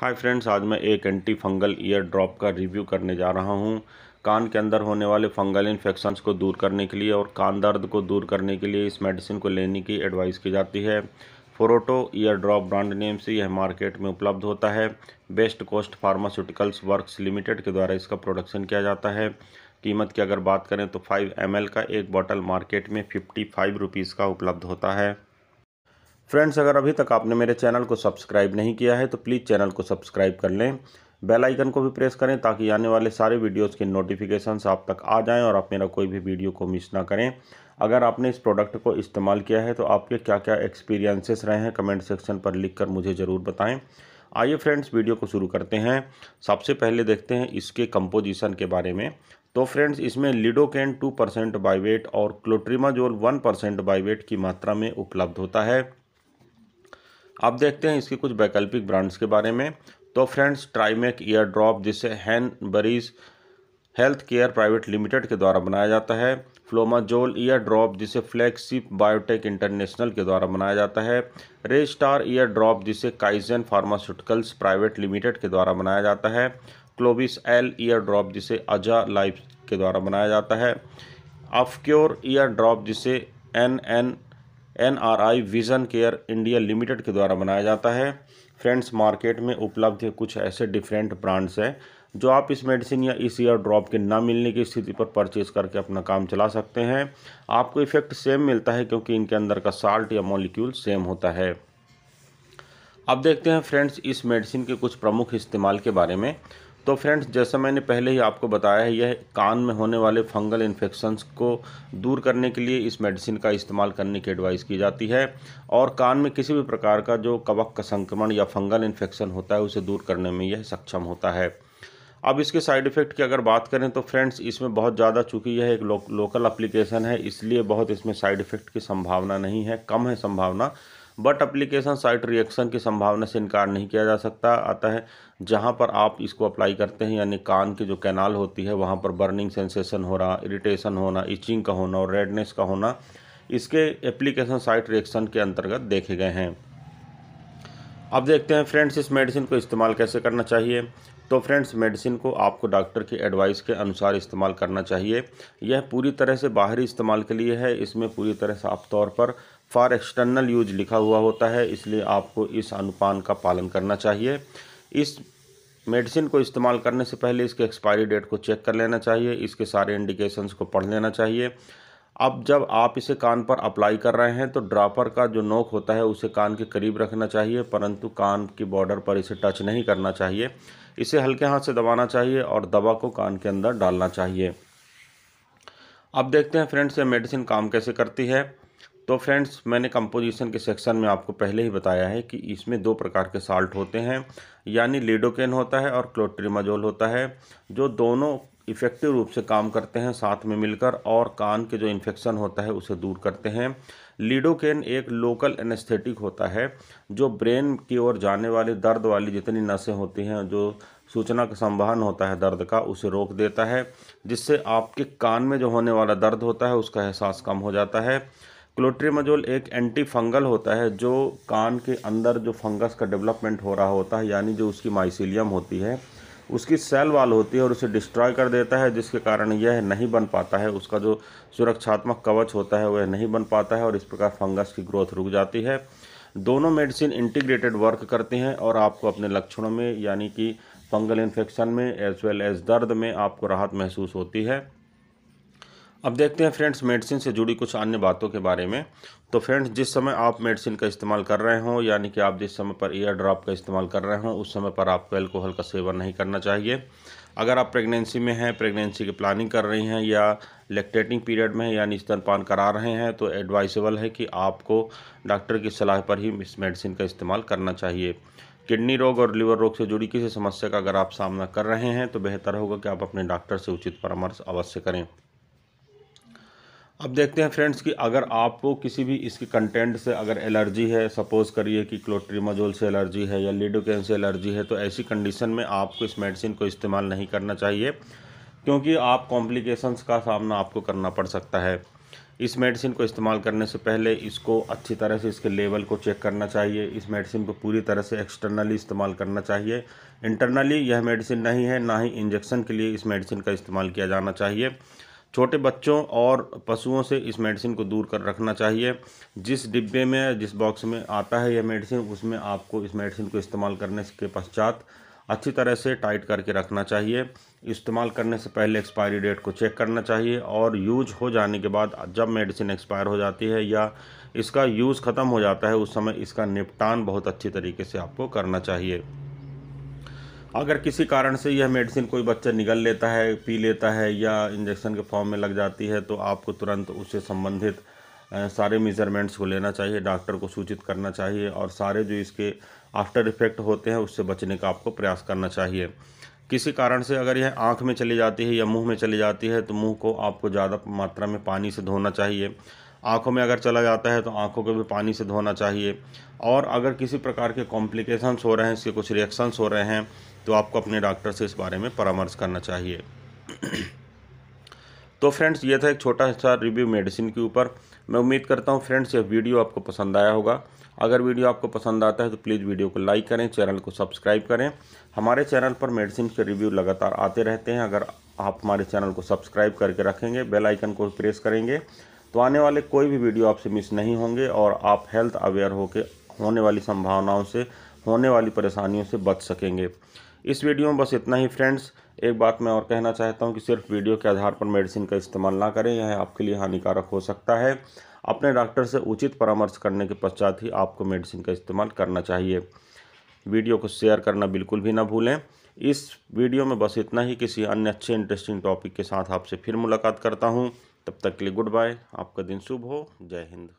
hi friends आज मैं एक एंटी फंगल ईयर ड्रॉप का रिव्यू करने जा रहा हूं कान के अंदर होने वाले फंगल इन्फेक्शंस को दूर करने के लिए और कान दर्द को दूर करने के लिए इस मेडिसिन को लेने की एडवाइस की जाती है फोरोटो ईयर ड्रॉप ब्रांड नेम से यह मार्केट में उपलब्ध होता है best cost pharmaceuticals work limited के द्वारा इसका प्रोडक्शन किया जाता है कीमत की अगर बात करें तो फाइव एम का एक बॉटल मार्केट में फिफ्टी फाइव रुपीज़ का उपलब्ध होता है फ्रेंड्स अगर अभी तक आपने मेरे चैनल को सब्सक्राइब नहीं किया है तो प्लीज़ चैनल को सब्सक्राइब कर लें बेल आइकन को भी प्रेस करें ताकि आने वाले सारे वीडियोस के नोटिफिकेशंस आप तक आ जाएं और आप मेरा कोई भी वीडियो को मिस ना करें अगर आपने इस प्रोडक्ट को इस्तेमाल किया है तो आपके क्या क्या एक्सपीरियंसेस रहे हैं कमेंट सेक्शन पर लिख कर मुझे ज़रूर बताएँ आइए फ्रेंड्स वीडियो को शुरू करते हैं सबसे पहले देखते हैं इसके कंपोजिशन के बारे में तो फ्रेंड्स इसमें लिडोकेन टू परसेंट बाईवेट और क्लोट्रीमाजोल वन परसेंट बाईवेट की मात्रा में उपलब्ध होता है अब देखते हैं इसके कुछ वैकल्पिक ब्रांड्स के बारे में तो फ्रेंड्स ट्राईमेक ईयर ड्रॉप जिसे बरीज हेल्थ केयर प्राइवेट लिमिटेड के द्वारा बनाया जाता है फ्लोमाजोल ईयर ड्रॉप जिसे फ्लैगशिप बायोटेक इंटरनेशनल के द्वारा बनाया जाता है रेस्टार ईयर ड्रॉप जिसे काइजन फार्मास्यूटिकल्स प्राइवेट लिमिटेड के द्वारा बनाया जाता है क्लोबिस एल ईयर ड्रॉप जिसे अजा लाइफ के द्वारा बनाया जाता है अफक्योर ईयर ड्रॉप जिसे N N NRI vision care India limited के द्वारा बनाया जाता है फ्रेंड्स मार्केट में उपलब्ध कुछ ऐसे डिफरेंट ब्रांड्स हैं जो आप इस मेडिसिन या इस ईयर ड्रॉप के ना मिलने की स्थिति पर परचेज करके अपना काम चला सकते हैं आपको इफेक्ट सेम मिलता है क्योंकि इनके अंदर का साल्ट या मॉलिक्यूल सेम होता है अब देखते हैं फ्रेंड्स इस मेडिसिन के कुछ प्रमुख इस्तेमाल के बारे में तो फ्रेंड्स जैसा मैंने पहले ही आपको बताया है यह कान में होने वाले फंगल इन्फेक्शंस को दूर करने के लिए इस मेडिसिन का इस्तेमाल करने की एडवाइस की जाती है और कान में किसी भी प्रकार का जो कवक का संक्रमण या फंगल इन्फेक्शन होता है उसे दूर करने में यह सक्षम होता है अब इसके साइड इफ़ेक्ट की अगर बात करें तो फ्रेंड्स इसमें बहुत ज़्यादा चूँकि यह एक लो, लोकल अप्लीकेशन है इसलिए बहुत इसमें साइड इफ़ेक्ट की संभावना नहीं है कम है संभावना बट अप्लीकेशन साइट रिएक्शन की संभावना से इनकार नहीं किया जा सकता आता है जहाँ पर आप इसको अप्लाई करते हैं यानी कान की जो कैनाल होती है वहाँ पर बर्निंग सेंसेशन हो रहा इरिटेशन होना इचिंग का होना और रेडनेस का होना इसके एप्लीकेशन साइट रिएक्शन के अंतर्गत देखे गए हैं अब देखते हैं फ्रेंड्स इस मेडिसिन को इस्तेमाल कैसे करना चाहिए तो फ्रेंड्स मेडिसिन को आपको डॉक्टर की एडवाइस के अनुसार इस्तेमाल करना चाहिए यह पूरी तरह से बाहरी इस्तेमाल के लिए है इसमें पूरी तरह साफ तौर पर फॉर एक्सटर्नल यूज लिखा हुआ होता है इसलिए आपको इस अनुपान का पालन करना चाहिए इस मेडिसिन को इस्तेमाल करने से पहले इसके एक्सपायरी डेट को चेक कर लेना चाहिए इसके सारे इंडिकेशंस को पढ़ लेना चाहिए अब जब आप इसे कान पर अप्लाई कर रहे हैं तो ड्रापर का जो नोक होता है उसे कान के करीब रखना चाहिए परंतु कान की बॉर्डर पर इसे टच नहीं करना चाहिए इसे हल्के हाथ से दबाना चाहिए और दवा को कान के अंदर डालना चाहिए अब देखते हैं फ्रेंड्स ये मेडिसिन काम कैसे करती है तो फ्रेंड्स मैंने कंपोजिशन के सेक्शन में आपको पहले ही बताया है कि इसमें दो प्रकार के साल्ट होते हैं यानी लीडोकेन होता है और क्लोट्रीमाजोल होता है जो दोनों इफ़ेक्टिव रूप से काम करते हैं साथ में मिलकर और कान के जो इन्फेक्शन होता है उसे दूर करते हैं लीडोकेन एक लोकल एनेस्थेटिक होता है जो ब्रेन की ओर जाने वाले दर्द वाली जितनी नसें होती हैं जो सूचना का संवहन होता है दर्द का उसे रोक देता है जिससे आपके कान में जो होने वाला दर्द होता है उसका एहसास कम हो जाता है क्लोट्रीमजोल एक एंटी फंगल होता है जो कान के अंदर जो फंगस का डेवलपमेंट हो रहा होता है यानी जो उसकी माइसिलियम होती है उसकी सेल वाल होती है और उसे डिस्ट्रॉय कर देता है जिसके कारण यह नहीं बन पाता है उसका जो सुरक्षात्मक कवच होता है वह नहीं बन पाता है और इस प्रकार फंगस की ग्रोथ रुक जाती है दोनों मेडिसिन इंटीग्रेटेड वर्क करते हैं और आपको अपने लक्षणों में यानी कि फंगल इन्फेक्शन में एज वेल एज दर्द में आपको राहत महसूस होती है अब देखते हैं फ्रेंड्स मेडिसिन से जुड़ी कुछ अन्य बातों के बारे में तो फ्रेंड्स जिस समय आप मेडिसिन का इस्तेमाल कर रहे हो यानी कि आप जिस समय पर ईयर ड्रॉप का इस्तेमाल कर रहे हो उस समय पर आपको एल्कोहल का सेवन नहीं करना चाहिए अगर आप प्रेगनेंसी में हैं प्रेगनेंसी की प्लानिंग कर रही हैं या लेक्टेटिंग पीरियड में यानी स्तनपान करा रहे हैं तो एडवाइसेबल है कि आपको डॉक्टर की सलाह पर ही इस मेडिसिन का इस्तेमाल करना चाहिए किडनी रोग और लिवर रोग से जुड़ी किसी समस्या का अगर आप सामना कर रहे हैं तो बेहतर होगा कि आप अपने डॉक्टर से उचित परामर्श अवश्य करें अब देखते हैं फ्रेंड्स कि अगर आपको किसी भी इसके कंटेंट से अगर एलर्जी है सपोज़ करिए कि क्लोट्रीमाजोल से एलर्जी है या लीडोकैन से एलर्जी है तो ऐसी कंडीशन में आपको इस मेडिसिन को इस्तेमाल नहीं करना चाहिए क्योंकि आप कॉम्प्लिकेशंस का सामना आपको करना पड़ सकता है इस मेडिसिन को इस्तेमाल करने से पहले इसको अच्छी तरह से इसके लेवल को चेक करना चाहिए इस मेडिसिन को पूरी तरह से एक्सटर्नली इस्तेमाल करना चाहिए इंटरनली यह मेडिसिन नहीं है ना ही इंजेक्शन के लिए इस मेडिसिन का इस्तेमाल किया जाना चाहिए छोटे बच्चों और पशुओं से इस मेडिसिन को दूर कर रखना चाहिए जिस डिब्बे में जिस बॉक्स में आता है यह मेडिसिन उसमें आपको इस मेडिसिन को इस्तेमाल करने के पश्चात अच्छी तरह से टाइट करके रखना चाहिए इस्तेमाल करने से पहले एक्सपायरी डेट को चेक करना चाहिए और यूज हो जाने के बाद जब मेडिसिन एक्सपायर हो जाती है या इसका यूज़ ख़त्म हो जाता है उस समय इसका निपटान बहुत अच्छी तरीके से आपको करना चाहिए अगर किसी कारण से यह मेडिसिन कोई बच्चा निगल लेता है पी लेता है या इंजेक्शन के फॉर्म में लग जाती है तो आपको तुरंत उससे संबंधित सारे मेज़रमेंट्स को लेना चाहिए डॉक्टर को सूचित करना चाहिए और सारे जो इसके आफ्टर इफ़ेक्ट होते हैं उससे बचने का आपको प्रयास करना चाहिए किसी कारण से अगर यह आँख में चली जाती है या मुँह में चली जाती है तो मुँह को आपको ज़्यादा मात्रा में पानी से धोना चाहिए आँखों में अगर चला जाता है तो आँखों को भी पानी से धोना चाहिए और अगर किसी प्रकार के कॉम्प्लिकेशंस हो रहे हैं इसके कुछ रिएक्शंस हो रहे हैं तो आपको अपने डॉक्टर से इस बारे में परामर्श करना चाहिए तो फ्रेंड्स ये था एक छोटा सा रिव्यू मेडिसिन के ऊपर मैं उम्मीद करता हूँ फ्रेंड्स यह वीडियो आपको पसंद आया होगा अगर वीडियो आपको पसंद आता है तो प्लीज़ वीडियो को लाइक करें चैनल को सब्सक्राइब करें हमारे चैनल पर मेडिसिन के रिव्यू लगातार आते रहते हैं अगर आप हमारे चैनल को सब्सक्राइब करके रखेंगे बेल आइकन को प्रेस करेंगे तो आने वाले कोई भी वीडियो आपसे मिस नहीं होंगे और आप हेल्थ अवेयर होकर होने वाली संभावनाओं से होने वाली परेशानियों से बच सकेंगे इस वीडियो में बस इतना ही फ्रेंड्स एक बात मैं और कहना चाहता हूँ कि सिर्फ वीडियो के आधार पर मेडिसिन का इस्तेमाल ना करें यह आपके लिए हानिकारक हो सकता है अपने डॉक्टर से उचित परामर्श करने के पश्चात ही आपको मेडिसिन का इस्तेमाल करना चाहिए वीडियो को शेयर करना बिल्कुल भी ना भूलें इस वीडियो में बस इतना ही किसी अन्य अच्छे इंटरेस्टिंग टॉपिक के साथ आपसे फिर मुलाकात करता हूँ तब तक के लिए गुड बाय आपका दिन शुभ हो जय हिंद